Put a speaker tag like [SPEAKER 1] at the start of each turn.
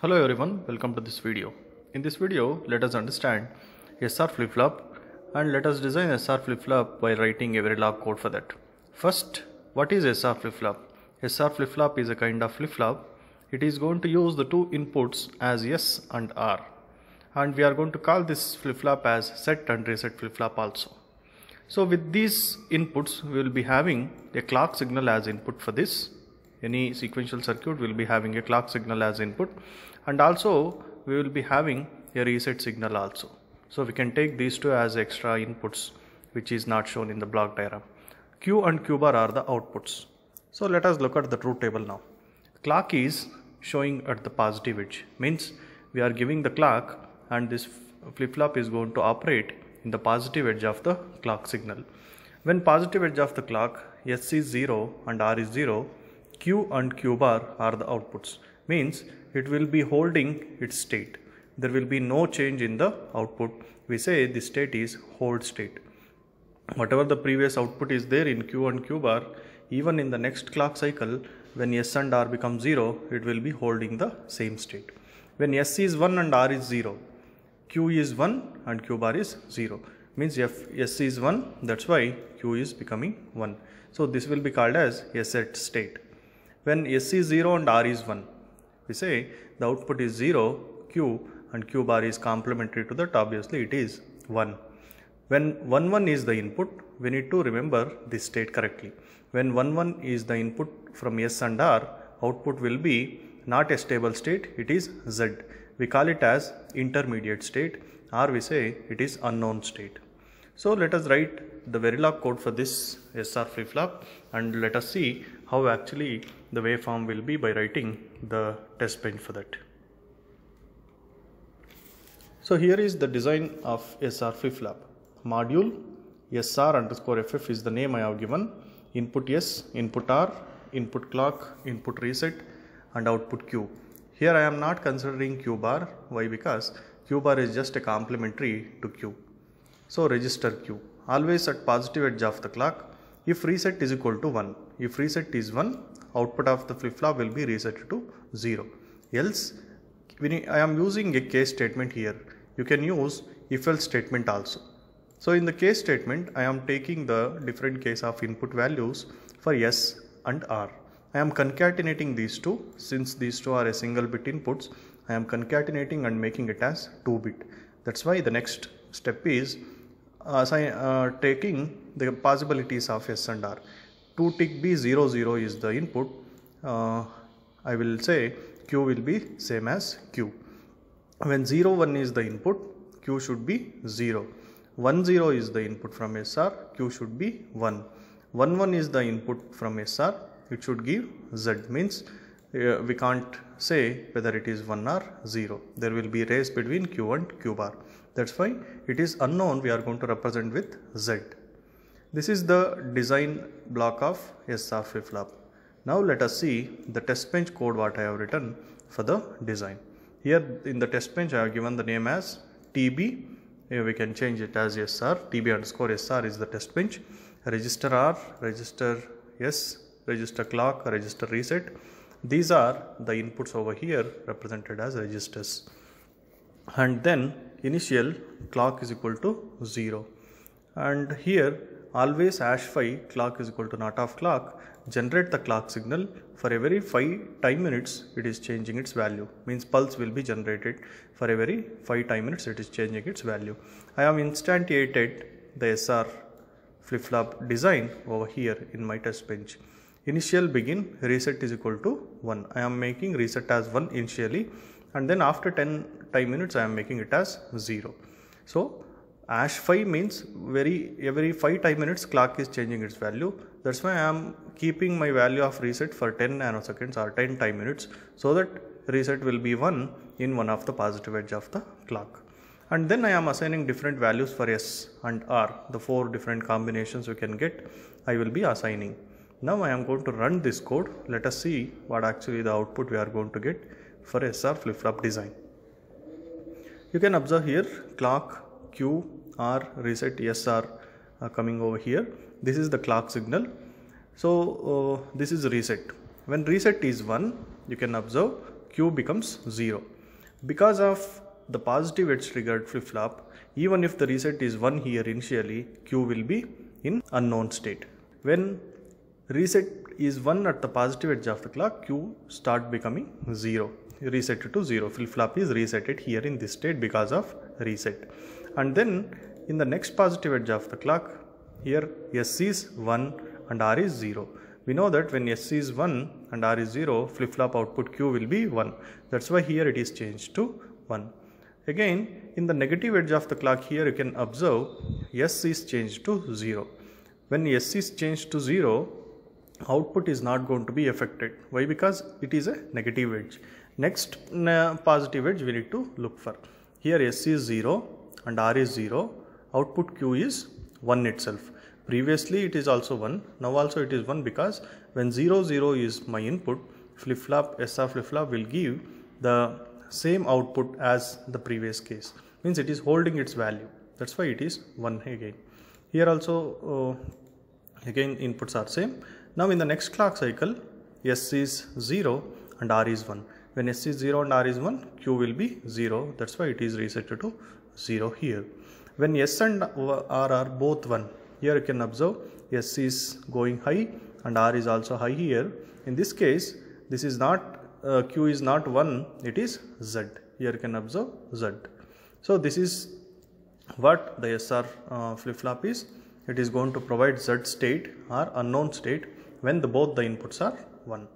[SPEAKER 1] Hello everyone, welcome to this video. In this video, let us understand SR flip-flop and let us design SR flip-flop by writing a very Verilog code for that. First, what is SR flip-flop? SR flip-flop is a kind of flip-flop. It is going to use the two inputs as S and R. And we are going to call this flip-flop as set and reset flip-flop also. So with these inputs, we will be having a clock signal as input for this any sequential circuit will be having a clock signal as input and also we will be having a reset signal also. So we can take these two as extra inputs which is not shown in the block diagram. Q and Q bar are the outputs. So let us look at the truth table now. Clock is showing at the positive edge means we are giving the clock and this flip flop is going to operate in the positive edge of the clock signal. When positive edge of the clock S is 0 and R is 0 Q and Q bar are the outputs means it will be holding its state. There will be no change in the output. We say the state is hold state. Whatever the previous output is there in Q and Q bar, even in the next clock cycle, when S and R become 0, it will be holding the same state. When S is 1 and R is 0, Q is 1 and Q bar is 0. Means if S is 1, that's why Q is becoming 1. So this will be called as S set state. When S is 0 and R is 1, we say the output is 0, Q and Q bar is complementary to that obviously it is 1. When 1 1 is the input, we need to remember this state correctly. When 1 1 is the input from S and R, output will be not a stable state, it is Z. We call it as intermediate state or we say it is unknown state. So let us write the Verilog code for this SR flip-flop and let us see how actually the waveform will be by writing the test bench for that. So here is the design of SR flip-flop. Module SR underscore FF is the name I have given. Input S, input R, input clock, input reset and output Q. Here I am not considering Q bar. Why? Because Q bar is just a complementary to Q. So register Q always at positive edge of the clock if reset is equal to 1. If reset is 1 output of the flip-flop will be reset to 0. Else I am using a case statement here. You can use if else statement also. So in the case statement I am taking the different case of input values for S and R. I am concatenating these two since these two are a single bit inputs I am concatenating and making it as 2 bit that's why the next step is assign, uh, uh, taking the possibilities of S and R. 2 tick B 0 0 is the input. Uh, I will say Q will be same as Q. When 0 1 is the input, Q should be 0. 1 0 is the input from SR, Q should be 1. 1 1 is the input from SR, it should give Z means uh, we can't say whether it is 1 or 0. There will be race between q and q bar. That's why it is unknown we are going to represent with z. This is the design block of SR flip-flop. Now let us see the test bench code what I have written for the design. Here in the test bench I have given the name as TB. Here we can change it as SR. TB underscore SR is the test bench. Register R, register S, register clock, register reset these are the inputs over here represented as registers. And then initial clock is equal to 0. And here always hash 5 clock is equal to not of clock generate the clock signal for every 5 time minutes it is changing its value means pulse will be generated for every 5 time minutes it is changing its value. I have instantiated the SR flip flop design over here in my test bench initial begin reset is equal to 1 I am making reset as 1 initially and then after 10 time units I am making it as 0 so ash 5 means very every 5 time minutes clock is changing its value that's why I am keeping my value of reset for 10 nanoseconds or 10 time units so that reset will be 1 in one of the positive edge of the clock and then I am assigning different values for S and R the four different combinations we can get I will be assigning now I am going to run this code let us see what actually the output we are going to get for SR flip-flop design you can observe here clock Q R reset SR uh, coming over here this is the clock signal so uh, this is reset when reset is 1 you can observe Q becomes 0 because of the positive edge triggered flip-flop even if the reset is 1 here initially Q will be in unknown state when reset is 1 at the positive edge of the clock q start becoming 0 reset it to 0 flip flop is resetted here in this state because of reset and then in the next positive edge of the clock here s is 1 and r is 0 we know that when s is 1 and r is 0 flip flop output q will be 1 that's why here it is changed to 1 again in the negative edge of the clock here you can observe s is changed to 0 when s is changed to 0 output is not going to be affected why because it is a negative edge next positive edge we need to look for here s is 0 and r is 0 output q is 1 itself previously it is also 1 now also it is 1 because when 0 0 is my input flip flop sr flip flop will give the same output as the previous case means it is holding its value that's why it is 1 again here also uh, again inputs are same now in the next clock cycle, S is 0 and R is 1. When S is 0 and R is 1, Q will be 0. That's why it is reset to 0 here. When S and R are both 1, here you can observe S is going high and R is also high here. In this case, this is not, uh, Q is not 1, it is Z. Here you can observe Z. So this is what the SR uh, flip-flop is. It is going to provide Z state or unknown state when the, both the inputs are 1.